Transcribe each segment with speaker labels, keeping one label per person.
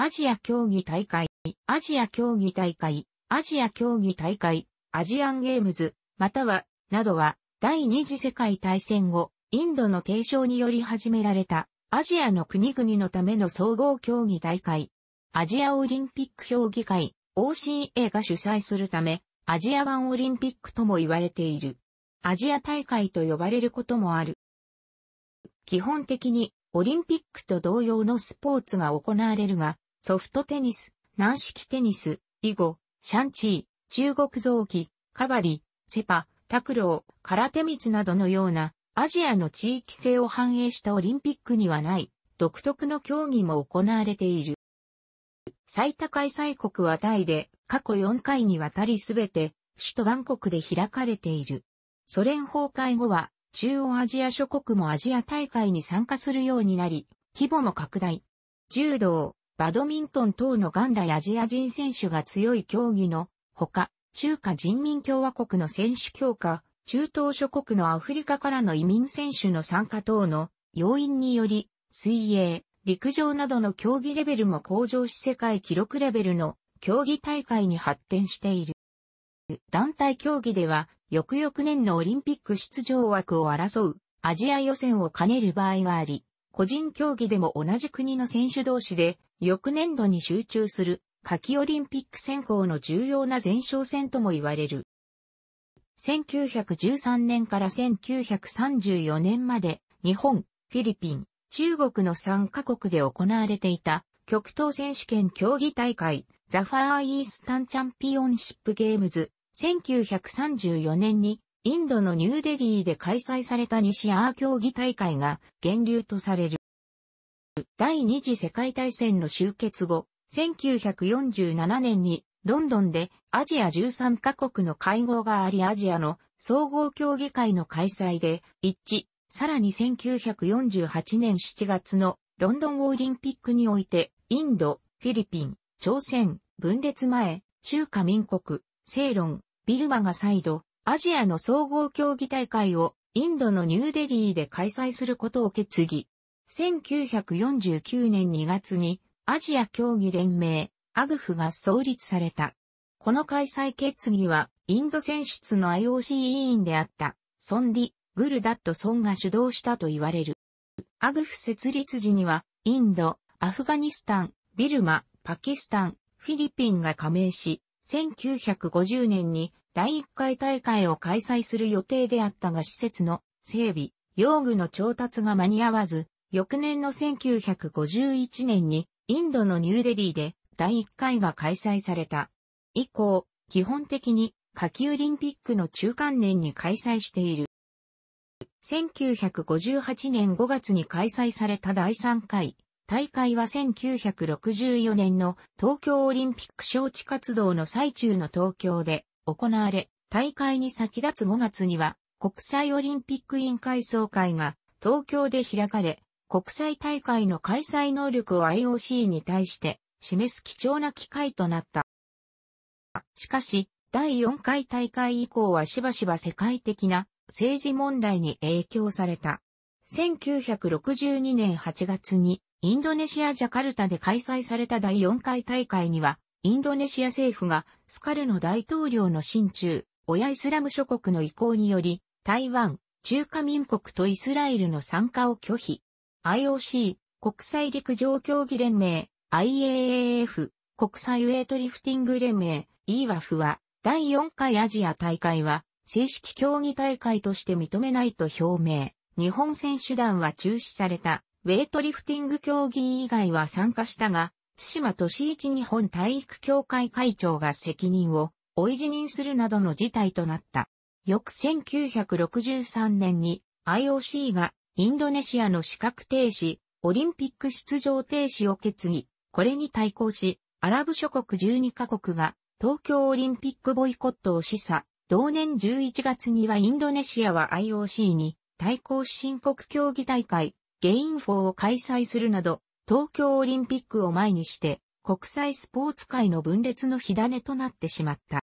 Speaker 1: アジア競技大会、アジア競技大会、アジア競技大会、アジアンゲームズ、または、などは、第二次世界大戦後、インドの提唱により始められた、アジアの国々のための総合競技大会、アジアオリンピック評議会、OCA が主催するため、アジア版オリンピックとも言われている。アジア大会と呼ばれることもある。基本的に、オリンピックと同様のスポーツが行われるが、ソフトテニス、軟式テニス、囲碁、シャンチー、中国雑器、カバリ、セパ、タクロー、空手道などのようなアジアの地域性を反映したオリンピックにはない独特の競技も行われている。最多開催国はタイで過去4回にわたりすべて首都バンコクで開かれている。ソ連崩壊後は中央アジア諸国もアジア大会に参加するようになり、規模も拡大。柔道、バドミントン等の元来アジア人選手が強い競技のほか、中華人民共和国の選手強化、中東諸国のアフリカからの移民選手の参加等の要因により、水泳、陸上などの競技レベルも向上し世界記録レベルの競技大会に発展している。団体競技では、翌々年のオリンピック出場枠を争うアジア予選を兼ねる場合があり、個人競技でも同じ国の選手同士で翌年度に集中する、夏季オリンピック選考の重要な前哨戦とも言われる。1913年から1934年まで、日本、フィリピン、中国の3カ国で行われていた、極東選手権競技大会、ザファーイースタンチャンピオンシップゲームズ、1934年に、インドのニューデリーで開催された西アー競技大会が源流とされる。第二次世界大戦の終結後、1947年にロンドンでアジア13カ国の会合がありアジアの総合協議会の開催で一致、さらに1948年7月のロンドンオリンピックにおいてインド、フィリピン、朝鮮、分裂前、中華民国、セイロン、ビルマが再度、アジアの総合競技大会をインドのニューデリーで開催することを決議。1949年2月にアジア競技連盟、アグフが創立された。この開催決議は、インド選出の IOC 委員であった、ソンディ・グルダット・ソンが主導したと言われる。アグフ設立時には、インド、アフガニスタン、ビルマ、パキスタン、フィリピンが加盟し、1950年に第1回大会を開催する予定であったが施設の整備、用具の調達が間に合わず、翌年の1951年にインドのニューデリーで第1回が開催された。以降、基本的に夏季オリンピックの中間年に開催している。1958年5月に開催された第3回。大会は1964年の東京オリンピック招致活動の最中の東京で行われ、大会に先立つ5月には国際オリンピック委員会総会が東京で開かれ、国際大会の開催能力を IOC に対して示す貴重な機会となった。しかし、第4回大会以降はしばしば世界的な政治問題に影響された。1962年8月にインドネシア・ジャカルタで開催された第4回大会には、インドネシア政府がスカルの大統領の親中、親イスラム諸国の意向により、台湾、中華民国とイスラエルの参加を拒否。IOC、国際陸上競技連盟、IAAF、国際ウェイトリフティング連盟、EWAF は、第4回アジア大会は、正式競技大会として認めないと表明。日本選手団は中止された。ウェイトリフティング競技以外は参加したが、津島敏一日本体育協会会長が責任を追い辞任するなどの事態となった。翌1963年に IOC がインドネシアの資格停止、オリンピック出場停止を決議。これに対抗し、アラブ諸国12カ国が東京オリンピックボイコットを示唆。同年11月にはインドネシアは IOC に対抗申告競技大会、ゲインフォーを開催するなど、東京オリンピックを前にして、国際スポーツ界の分裂の火種となってしまった。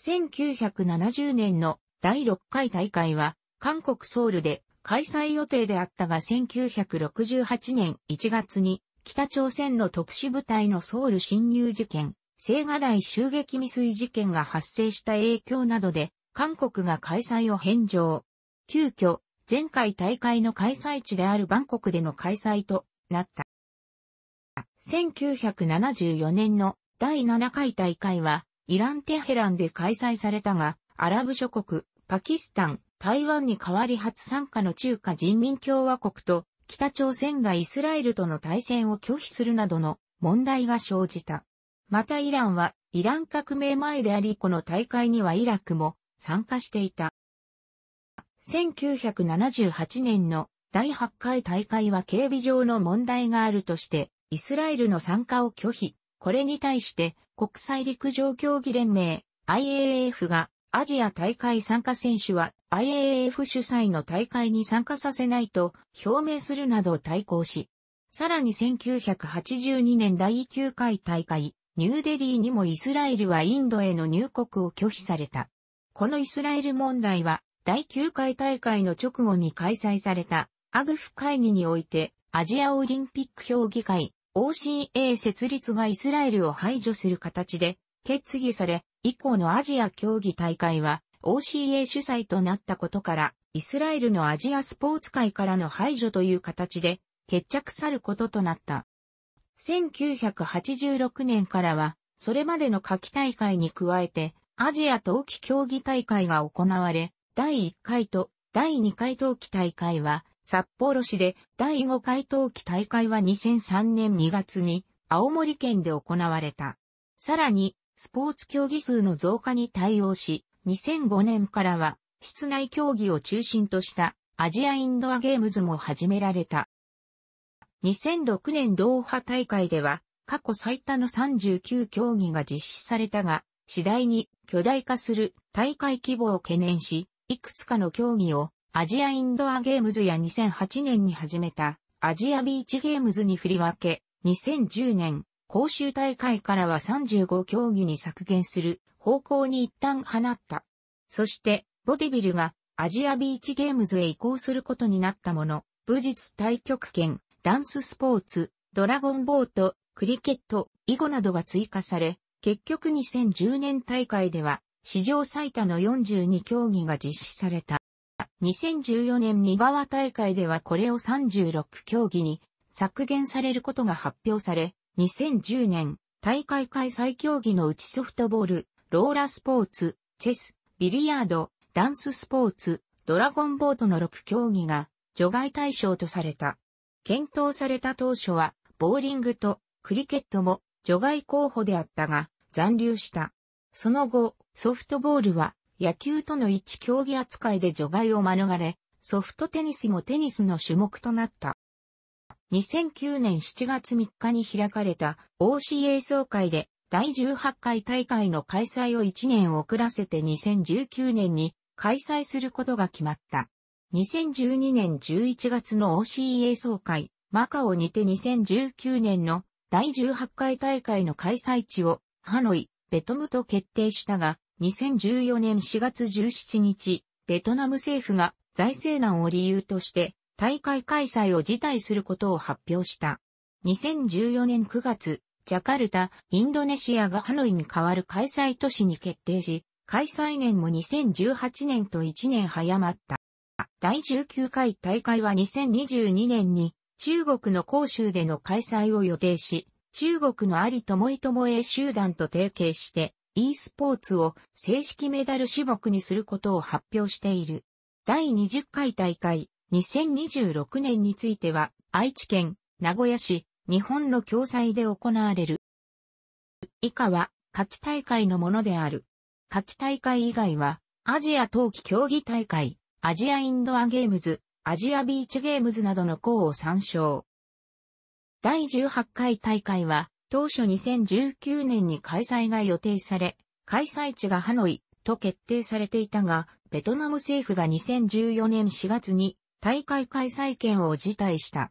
Speaker 1: 1970年の第6回大会は、韓国ソウルで開催予定であったが1968年1月に北朝鮮の特殊部隊のソウル侵入事件、青瓦台襲撃未遂事件が発生した影響などで、韓国が開催を返上。急遽、前回大会の開催地であるバンコクでの開催となった。1974年の第7回大会は、イラン・テヘランで開催されたが、アラブ諸国、パキスタン、台湾に代わり初参加の中華人民共和国と北朝鮮がイスラエルとの対戦を拒否するなどの問題が生じた。またイランはイラン革命前でありこの大会にはイラクも参加していた。1978年の第8回大会は警備上の問題があるとしてイスラエルの参加を拒否。これに対して国際陸上競技連盟 IAAF がアジア大会参加選手は IAF 主催の大会に参加させないと表明するなど対抗し、さらに1982年第9回大会、ニューデリーにもイスラエルはインドへの入国を拒否された。このイスラエル問題は、第9回大会の直後に開催された、アグフ会議において、アジアオリンピック評議会、OCA 設立がイスラエルを排除する形で、決議され、以降のアジア競技大会は、OCA 主催となったことから、イスラエルのアジアスポーツ界からの排除という形で決着さることとなった。1986年からは、それまでの夏季大会に加えて、アジア冬季競技大会が行われ、第1回と第2回冬季大会は札幌市で、第5回冬季大会は2003年2月に青森県で行われた。さらに、スポーツ競技数の増加に対応し、2005年からは、室内競技を中心としたアジアインドアゲームズも始められた。2006年ドーハ大会では、過去最多の39競技が実施されたが、次第に巨大化する大会規模を懸念し、いくつかの競技をアジアインドアゲームズや2008年に始めたアジアビーチゲームズに振り分け、2010年、公衆大会からは35競技に削減する方向に一旦放った。そして、ボデビルがアジアビーチゲームズへ移行することになったもの、武術対極拳、ダンススポーツ、ドラゴンボート、クリケット、囲碁などが追加され、結局2010年大会では、史上最多の42競技が実施された。2014年二川大会ではこれを36競技に削減されることが発表され、2010年大会開催競技のうちソフトボール、ローラスポーツ、チェス、ビリヤード、ダンススポーツ、ドラゴンボートの6競技が除外対象とされた。検討された当初は、ボーリングとクリケットも除外候補であったが、残留した。その後、ソフトボールは野球との一競技扱いで除外を免れ、ソフトテニスもテニスの種目となった。2009年7月3日に開かれた OCA 総会で第18回大会の開催を1年遅らせて2019年に開催することが決まった。2012年11月の OCA 総会、マカオにて2019年の第18回大会の開催地をハノイ、ベトムと決定したが、2014年4月17日、ベトナム政府が財政難を理由として大会開催を辞退することを発表した。2014年9月、ジャカルタ、インドネシアがハノイに代わる開催都市に決定し、開催年も2018年と1年早まった。第19回大会は2022年に中国の広州での開催を予定し、中国の有いと友英集団と提携して e スポーツを正式メダル種目にすることを発表している。第20回大会2026年については愛知県名古屋市日本の共催で行われる。以下は、夏季大会のものである。夏季大会以外は、アジア冬季競技大会、アジアインドアゲームズ、アジアビーチゲームズなどの項を参照。第18回大会は、当初2019年に開催が予定され、開催地がハノイと決定されていたが、ベトナム政府が2014年4月に大会開催権を辞退した。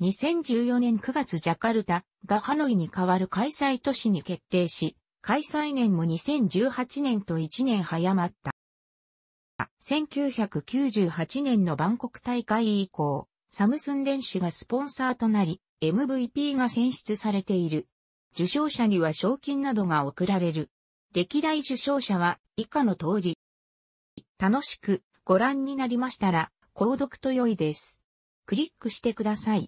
Speaker 1: 2014年9月ジャカルタがハノイに代わる開催都市に決定し、開催年も2018年と1年早まった。1998年のバンコク大会以降、サムスン電子がスポンサーとなり、MVP が選出されている。受賞者には賞金などが贈られる。歴代受賞者は以下の通り。楽しくご覧になりましたら、購読と良いです。クリックしてください。